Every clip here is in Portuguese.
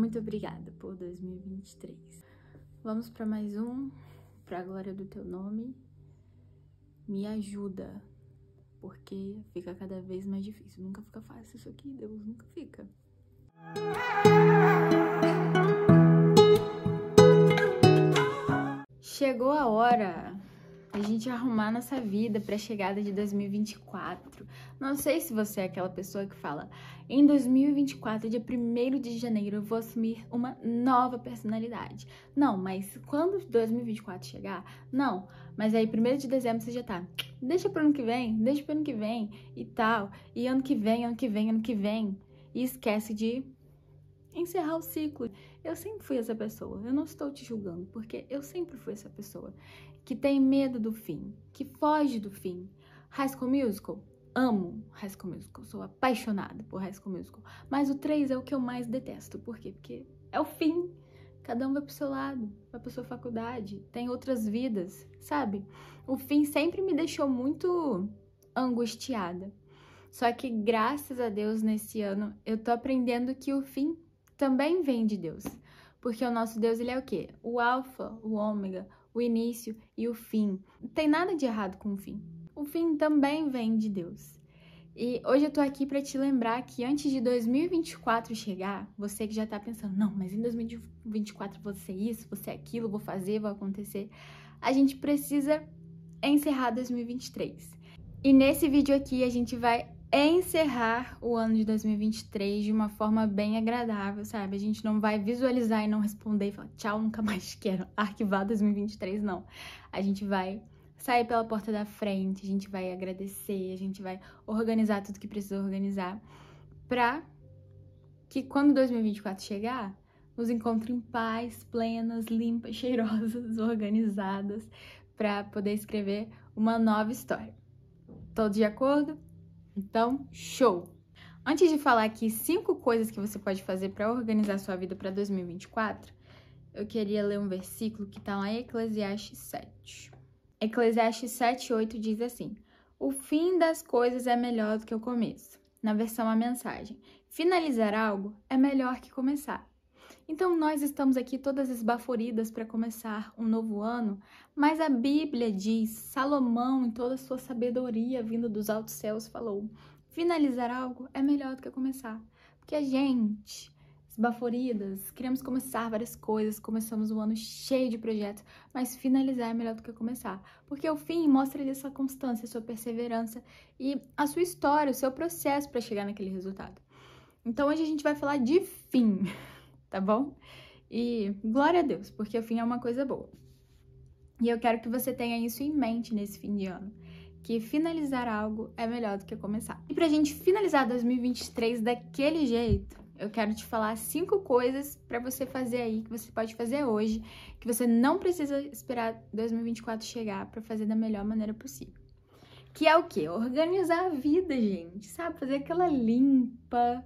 Muito obrigada por 2023. Vamos para mais um, para a glória do teu nome. Me ajuda, porque fica cada vez mais difícil. Nunca fica fácil isso aqui, Deus nunca fica. Chegou a hora a gente arrumar nossa vida para a chegada de 2024. Não sei se você é aquela pessoa que fala: em 2024, dia 1 de janeiro, eu vou assumir uma nova personalidade. Não, mas quando 2024 chegar, não. Mas aí, 1 de dezembro, você já tá. Deixa pro ano que vem, deixa pro ano que vem e tal. E ano que vem, ano que vem, ano que vem. E esquece de encerrar o ciclo. Eu sempre fui essa pessoa. Eu não estou te julgando, porque eu sempre fui essa pessoa que tem medo do fim, que foge do fim. High School Musical, amo High School Musical, sou apaixonada por High School Musical. Mas o 3 é o que eu mais detesto. Por quê? Porque é o fim. Cada um vai pro seu lado, vai pra sua faculdade, tem outras vidas, sabe? O fim sempre me deixou muito angustiada. Só que graças a Deus nesse ano eu tô aprendendo que o fim também vem de Deus. Porque o nosso Deus, ele é o quê? O alfa, o ômega, o início e o fim. Não tem nada de errado com o fim. O fim também vem de Deus. E hoje eu tô aqui para te lembrar que antes de 2024 chegar, você que já tá pensando, não, mas em 2024 você ser é isso, você é aquilo, vou fazer, vou acontecer, a gente precisa encerrar 2023. E nesse vídeo aqui a gente vai é encerrar o ano de 2023 de uma forma bem agradável, sabe? A gente não vai visualizar e não responder e falar tchau, nunca mais quero arquivar 2023, não. A gente vai sair pela porta da frente, a gente vai agradecer, a gente vai organizar tudo que precisa organizar pra que quando 2024 chegar, nos encontre em paz, plenas, limpas, cheirosas, organizadas, para poder escrever uma nova história. Todos de acordo? Então, show! Antes de falar aqui cinco coisas que você pode fazer para organizar sua vida para 2024, eu queria ler um versículo que está lá em Eclesiastes 7. Eclesiastes 7, 8 diz assim: O fim das coisas é melhor do que o começo. Na versão a mensagem: Finalizar algo é melhor que começar. Então nós estamos aqui todas esbaforidas para começar um novo ano, mas a Bíblia diz: Salomão, em toda a sua sabedoria vindo dos altos céus, falou: finalizar algo é melhor do que começar. Porque a gente, esbaforidas, queremos começar várias coisas, começamos um ano cheio de projetos, mas finalizar é melhor do que começar, porque o fim mostra ali sua constância, a sua perseverança e a sua história, o seu processo para chegar naquele resultado. Então hoje a gente vai falar de fim tá bom? E glória a Deus, porque o fim é uma coisa boa. E eu quero que você tenha isso em mente nesse fim de ano, que finalizar algo é melhor do que começar. E pra gente finalizar 2023 daquele jeito, eu quero te falar cinco coisas para você fazer aí, que você pode fazer hoje, que você não precisa esperar 2024 chegar para fazer da melhor maneira possível. Que é o quê? Organizar a vida, gente, sabe? Fazer aquela limpa,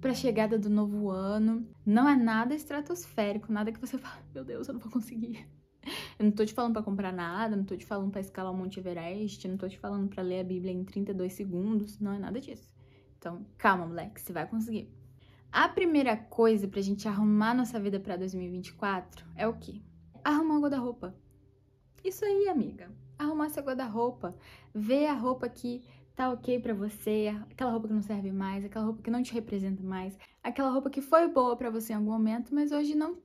para a chegada do novo ano. Não é nada estratosférico, nada que você fala, meu Deus, eu não vou conseguir. Eu não tô te falando para comprar nada, não tô te falando para escalar o Monte Everest, não tô te falando para ler a Bíblia em 32 segundos, não é nada disso. Então, calma, moleque, você vai conseguir. A primeira coisa pra gente arrumar nossa vida para 2024 é o quê? Arrumar o guarda-roupa. Isso aí, amiga. Arrumar seu guarda-roupa, ver a roupa que tá ok para você, aquela roupa que não serve mais, aquela roupa que não te representa mais, aquela roupa que foi boa para você em algum momento, mas hoje não,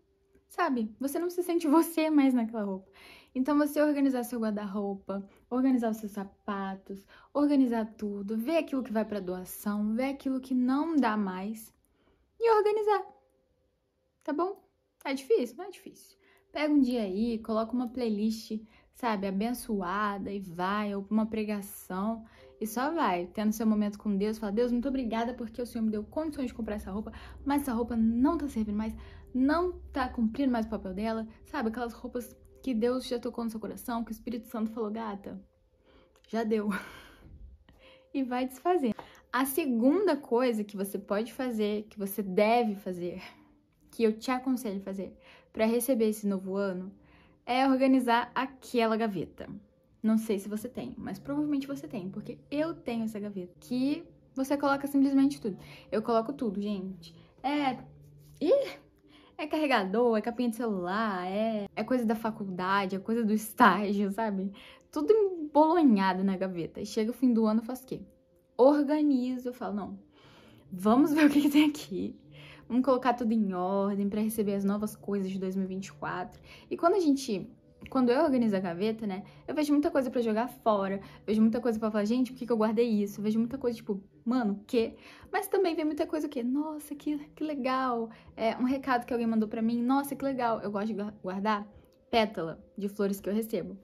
sabe? Você não se sente você mais naquela roupa. Então você organizar seu guarda-roupa, organizar os seus sapatos, organizar tudo, ver aquilo que vai para doação, ver aquilo que não dá mais e organizar. Tá bom? É difícil, não é difícil. Pega um dia aí, coloca uma playlist, sabe, abençoada e vai, ou uma pregação. E só vai, tendo seu momento com Deus, fala, Deus, muito obrigada porque o Senhor me deu condições de comprar essa roupa, mas essa roupa não tá servindo mais, não tá cumprindo mais o papel dela, sabe? Aquelas roupas que Deus já tocou no seu coração, que o Espírito Santo falou, gata, já deu. e vai desfazer. A segunda coisa que você pode fazer, que você deve fazer, que eu te aconselho a fazer para receber esse novo ano, é organizar aquela gaveta. Não sei se você tem, mas provavelmente você tem, porque eu tenho essa gaveta que você coloca simplesmente tudo. Eu coloco tudo, gente. É. Ih! É carregador, é capinha de celular, é, é coisa da faculdade, é coisa do estágio, sabe? Tudo embolonhado na gaveta. E chega o fim do ano, eu faço o quê? Organizo, eu falo, não, vamos ver o que, que tem aqui. Vamos colocar tudo em ordem para receber as novas coisas de 2024. E quando a gente quando eu organizo a gaveta, né, eu vejo muita coisa para jogar fora, vejo muita coisa para falar, gente, por que, que eu guardei isso? Eu vejo muita coisa, tipo, mano, o quê? Mas também vem muita coisa, o quê? Nossa, que, que legal! É, um recado que alguém mandou para mim, nossa, que legal! Eu gosto de guardar pétala de flores que eu recebo.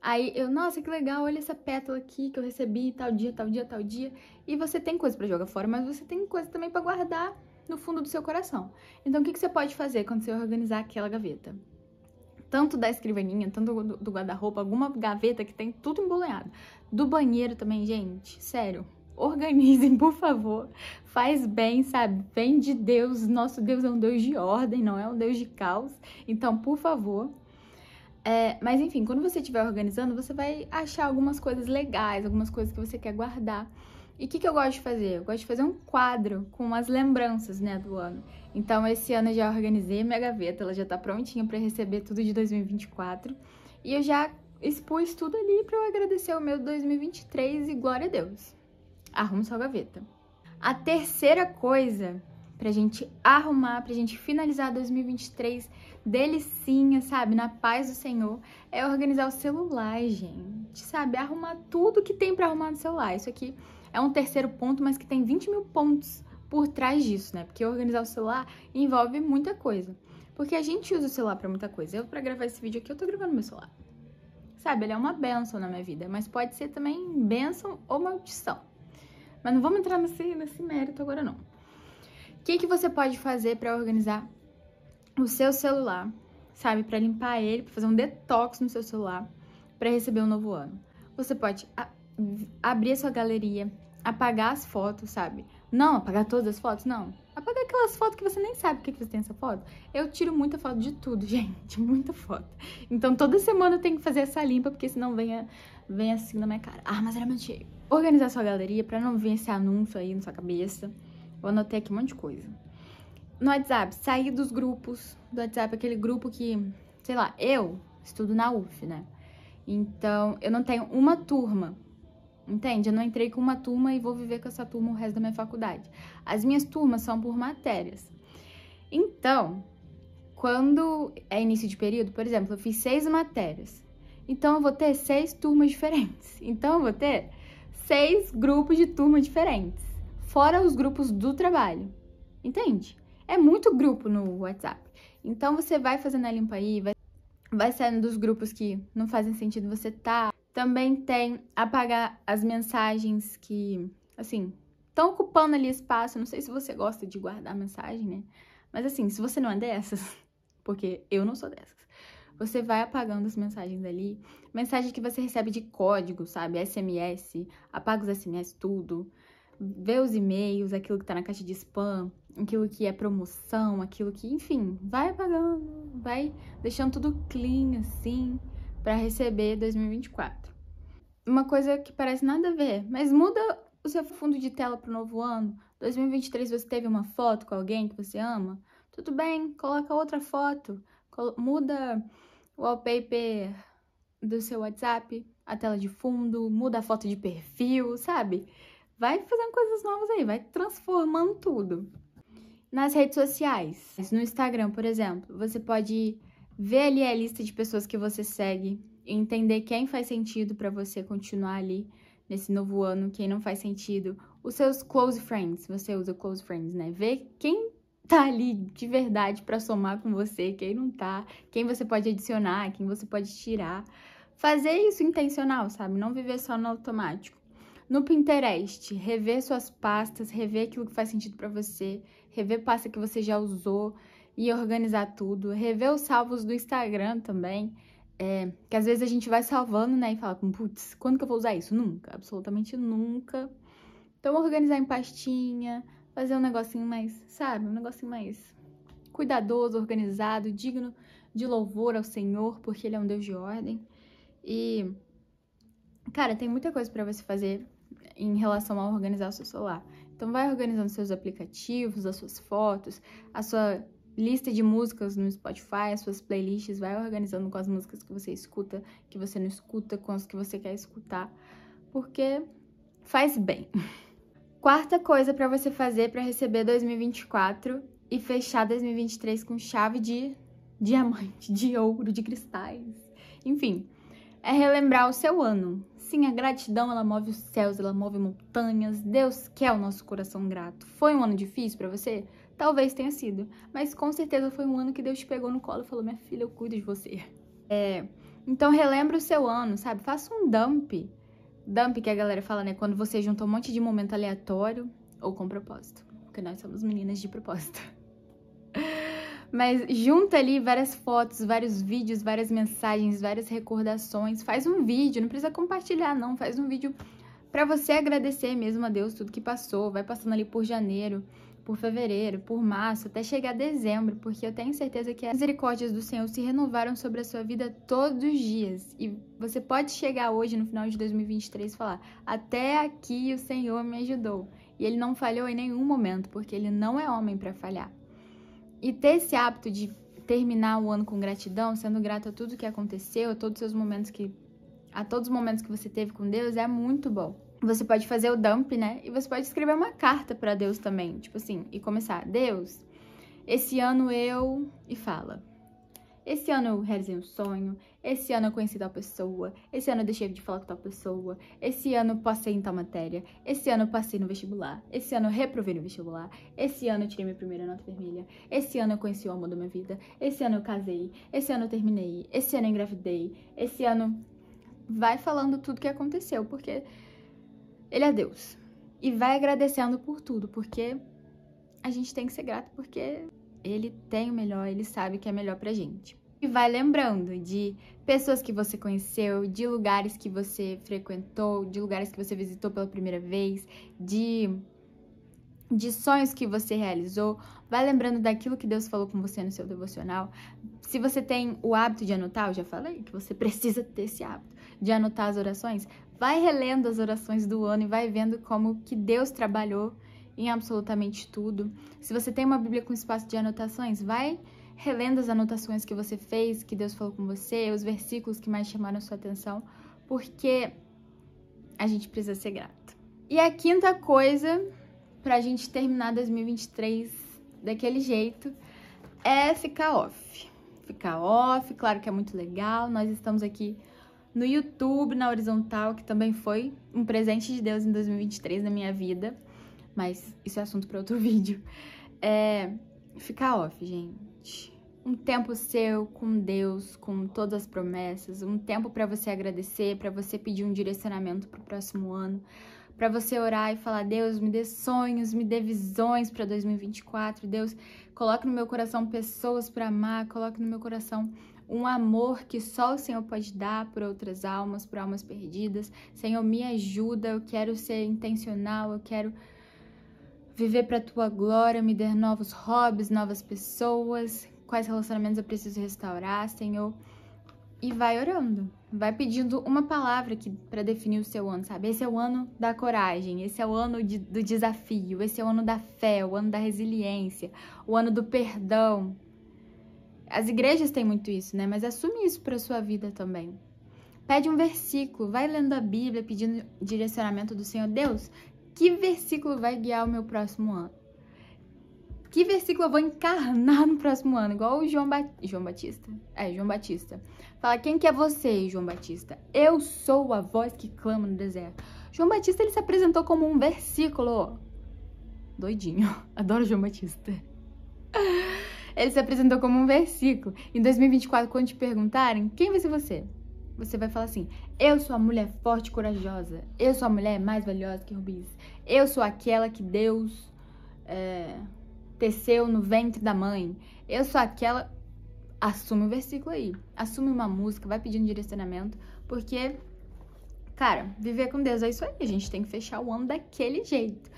Aí eu, nossa, que legal, olha essa pétala aqui que eu recebi tal dia, tal dia, tal dia. E você tem coisa para jogar fora, mas você tem coisa também para guardar no fundo do seu coração. Então, o que, que você pode fazer quando você organizar aquela gaveta? tanto da escrivaninha, tanto do, do guarda-roupa, alguma gaveta que tem tudo emboleado. Do banheiro também, gente, sério, organizem, por favor. Faz bem, sabe? Vem de Deus. Nosso Deus é um Deus de ordem, não é um Deus de caos. Então, por favor. É, mas enfim, quando você estiver organizando, você vai achar algumas coisas legais, algumas coisas que você quer guardar. E o que, que eu gosto de fazer? Eu gosto de fazer um quadro com as lembranças né, do ano. Então, esse ano eu já organizei minha gaveta, ela já tá prontinha para receber tudo de 2024. E eu já expus tudo ali para eu agradecer o meu 2023 e glória a Deus. Arrume sua gaveta. A terceira coisa pra gente arrumar, pra gente finalizar 2023 delicinha, sabe, na paz do Senhor, é organizar o celular, gente, sabe, arrumar tudo que tem para arrumar no celular. Isso aqui é um terceiro ponto, mas que tem 20 mil pontos por trás disso, né? Porque organizar o celular envolve muita coisa. Porque a gente usa o celular para muita coisa. Eu, para gravar esse vídeo aqui, eu tô gravando meu celular. Sabe, ele é uma benção na minha vida, mas pode ser também benção ou maldição. Mas não vamos entrar nesse, nesse mérito agora, não. O que, que você pode fazer para organizar o seu celular, sabe? Para limpar ele, para fazer um detox no seu celular, para receber um novo ano. Você pode abrir a sua galeria, apagar as fotos, sabe? Não, apagar todas as fotos? Não. Apaga aquelas fotos que você nem sabe o que você tem essa foto. Eu tiro muita foto de tudo, gente. Muita foto. Então toda semana eu tenho que fazer essa limpa, porque senão venha, vem assim na minha cara. Ah, mas era cheio. Organizar sua galeria pra não vir esse anúncio aí na sua cabeça. Eu anotei aqui um monte de coisa. No WhatsApp, sair dos grupos. Do WhatsApp, aquele grupo que, sei lá, eu estudo na UF, né? Então, eu não tenho uma turma Entende? Eu não entrei com uma turma e vou viver com essa turma o resto da minha faculdade. As minhas turmas são por matérias. Então, quando é início de período, por exemplo, eu fiz seis matérias. Então, eu vou ter seis turmas diferentes. Então, eu vou ter seis grupos de turma diferentes, fora os grupos do trabalho. Entende? É muito grupo no WhatsApp. Então, você vai fazendo a limpa aí, vai, vai saindo dos grupos que não fazem sentido você estar. Tá também tem apagar as mensagens que, assim, estão ocupando ali espaço. Não sei se você gosta de guardar mensagem, né? Mas assim, se você não é dessas, porque eu não sou dessas, você vai apagando as mensagens ali. Mensagem que você recebe de código, sabe? SMS, apaga os SMS tudo. Vê os e-mails, aquilo que tá na caixa de spam, aquilo que é promoção, aquilo que, enfim, vai apagando, vai deixando tudo clean, assim para receber 2024. Uma coisa que parece nada a ver, mas muda o seu fundo de tela para o novo ano. 2023 você teve uma foto com alguém que você ama? Tudo bem, coloca outra foto, muda o wallpaper do seu WhatsApp, a tela de fundo, muda a foto de perfil, sabe? Vai fazendo coisas novas aí, vai transformando tudo. Nas redes sociais, no Instagram, por exemplo, você pode Ver ali a lista de pessoas que você segue entender quem faz sentido para você continuar ali nesse novo ano, quem não faz sentido. Os seus close friends, você usa close friends, né? Ver quem tá ali de verdade para somar com você, quem não tá, quem você pode adicionar, quem você pode tirar. Fazer isso intencional, sabe? Não viver só no automático. No Pinterest, rever suas pastas, rever aquilo que faz sentido para você, rever pasta que você já usou, e organizar tudo, rever os salvos do Instagram também, é, que às vezes a gente vai salvando, né, e fala, putz, quando que eu vou usar isso? Nunca, absolutamente nunca. Então, organizar em pastinha, fazer um negocinho mais, sabe, um negocinho mais cuidadoso, organizado, digno de louvor ao Senhor, porque Ele é um Deus de ordem. E, cara, tem muita coisa para você fazer em relação a organizar o seu celular. Então, vai organizando seus aplicativos, as suas fotos, a sua lista de músicas no Spotify, as suas playlists, vai organizando com as músicas que você escuta, que você não escuta, com as que você quer escutar, porque faz bem. Quarta coisa para você fazer para receber 2024 e fechar 2023 com chave de diamante, de ouro, de cristais. Enfim, é relembrar o seu ano. Sim, a gratidão ela move os céus, ela move montanhas. Deus quer o nosso coração grato. Foi um ano difícil para você? Talvez tenha sido, mas com certeza foi um ano que Deus te pegou no colo e falou: Minha filha, eu cuido de você. É, então relembra o seu ano, sabe? Faça um dump. Dump que a galera fala, né? Quando você junta um monte de momento aleatório ou com propósito. Porque nós somos meninas de propósito. Mas junta ali várias fotos, vários vídeos, várias mensagens, várias recordações. Faz um vídeo, não precisa compartilhar, não. Faz um vídeo para você agradecer mesmo a Deus tudo que passou. Vai passando ali por janeiro por fevereiro, por março, até chegar dezembro, porque eu tenho certeza que as misericórdias do Senhor se renovaram sobre a sua vida todos os dias. E você pode chegar hoje, no final de 2023, e falar: Até aqui o Senhor me ajudou. E ele não falhou em nenhum momento, porque ele não é homem para falhar. E ter esse hábito de terminar o ano com gratidão, sendo grato a tudo que aconteceu, a todos os seus momentos que a todos os momentos que você teve com Deus é muito bom. Você pode fazer o dump, né? E você pode escrever uma carta para Deus também, tipo assim, e começar: Deus, esse ano eu. E fala. Esse ano eu realizei um sonho, esse ano eu conheci tal pessoa, esse ano eu deixei de falar com tal pessoa, esse ano eu passei em tal matéria, esse ano eu passei no vestibular, esse ano eu reprovei no vestibular, esse ano eu tirei minha primeira nota vermelha, esse ano eu conheci o amor da minha vida, esse ano eu casei, esse ano eu terminei, esse ano eu engravidei, esse ano. Vai falando tudo que aconteceu, porque ele é Deus. E vai agradecendo por tudo, porque a gente tem que ser grato, porque ele tem o melhor, ele sabe que é melhor pra gente. E vai lembrando de pessoas que você conheceu, de lugares que você frequentou, de lugares que você visitou pela primeira vez, de de sonhos que você realizou, vai lembrando daquilo que Deus falou com você no seu devocional. Se você tem o hábito de anotar, eu já falei que você precisa ter esse hábito de anotar as orações, Vai relendo as orações do ano e vai vendo como que Deus trabalhou em absolutamente tudo. Se você tem uma Bíblia com espaço de anotações, vai relendo as anotações que você fez, que Deus falou com você, os versículos que mais chamaram sua atenção, porque a gente precisa ser grato. E a quinta coisa pra gente terminar 2023 daquele jeito é ficar off. Ficar off, claro que é muito legal, nós estamos aqui no YouTube, na Horizontal, que também foi um presente de Deus em 2023 na minha vida. Mas isso é assunto para outro vídeo. É, ficar off, gente. Um tempo seu com Deus, com todas as promessas, um tempo para você agradecer, para você pedir um direcionamento para o próximo ano, para você orar e falar: "Deus, me dê sonhos, me dê visões para 2024. Deus, coloque no meu coração pessoas para amar, coloque no meu coração um amor que só o Senhor pode dar por outras almas, por almas perdidas. Senhor, me ajuda, eu quero ser intencional, eu quero viver para a tua glória, me der novos hobbies, novas pessoas, quais relacionamentos eu preciso restaurar, Senhor. E vai orando, vai pedindo uma palavra que para definir o seu ano, sabe? Esse é o ano da coragem, esse é o ano de, do desafio, esse é o ano da fé, o ano da resiliência, o ano do perdão, as igrejas têm muito isso, né? Mas assume isso para sua vida também. Pede um versículo, vai lendo a Bíblia, pedindo direcionamento do Senhor. Deus, que versículo vai guiar o meu próximo ano? Que versículo eu vou encarnar no próximo ano? Igual o João, ba... João Batista. É, João Batista. Fala, quem que é você, João Batista? Eu sou a voz que clama no deserto. João Batista, ele se apresentou como um versículo. Doidinho. Adoro João Batista. Ele se apresentou como um versículo. Em 2024, quando te perguntarem quem vai ser você, você vai falar assim: Eu sou a mulher forte e corajosa. Eu sou a mulher mais valiosa que rubis. Eu sou aquela que Deus é, teceu no ventre da mãe. Eu sou aquela. Assume o versículo aí. Assume uma música, vai pedindo direcionamento, porque, cara, viver com Deus é isso aí. A gente tem que fechar o ano daquele jeito.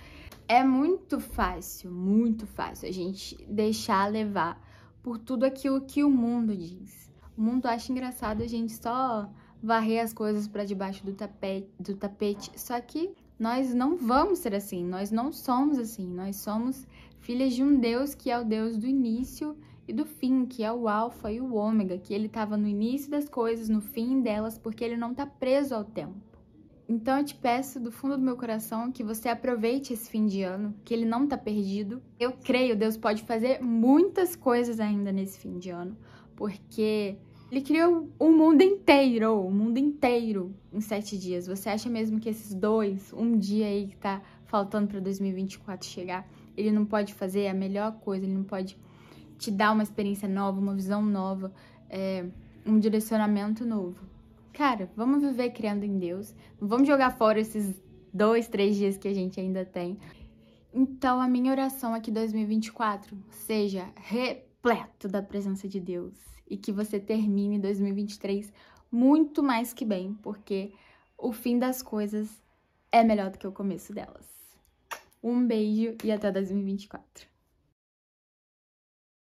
É muito fácil, muito fácil a gente deixar levar por tudo aquilo que o mundo diz. O mundo acha engraçado a gente só varrer as coisas para debaixo do tapete, do tapete. Só que nós não vamos ser assim, nós não somos assim, nós somos filhas de um Deus que é o Deus do início e do fim, que é o alfa e o ômega, que ele estava no início das coisas, no fim delas, porque ele não está preso ao tempo. Então eu te peço do fundo do meu coração que você aproveite esse fim de ano, que ele não tá perdido. Eu creio, Deus pode fazer muitas coisas ainda nesse fim de ano, porque ele criou o um mundo inteiro, o um mundo inteiro em sete dias. Você acha mesmo que esses dois, um dia aí que tá faltando para 2024 chegar, ele não pode fazer a melhor coisa, ele não pode te dar uma experiência nova, uma visão nova, é, um direcionamento novo? cara, vamos viver criando em Deus. Não vamos jogar fora esses dois, três dias que a gente ainda tem. Então, a minha oração é que 2024 seja repleto da presença de Deus e que você termine 2023 muito mais que bem, porque o fim das coisas é melhor do que o começo delas. Um beijo e até 2024.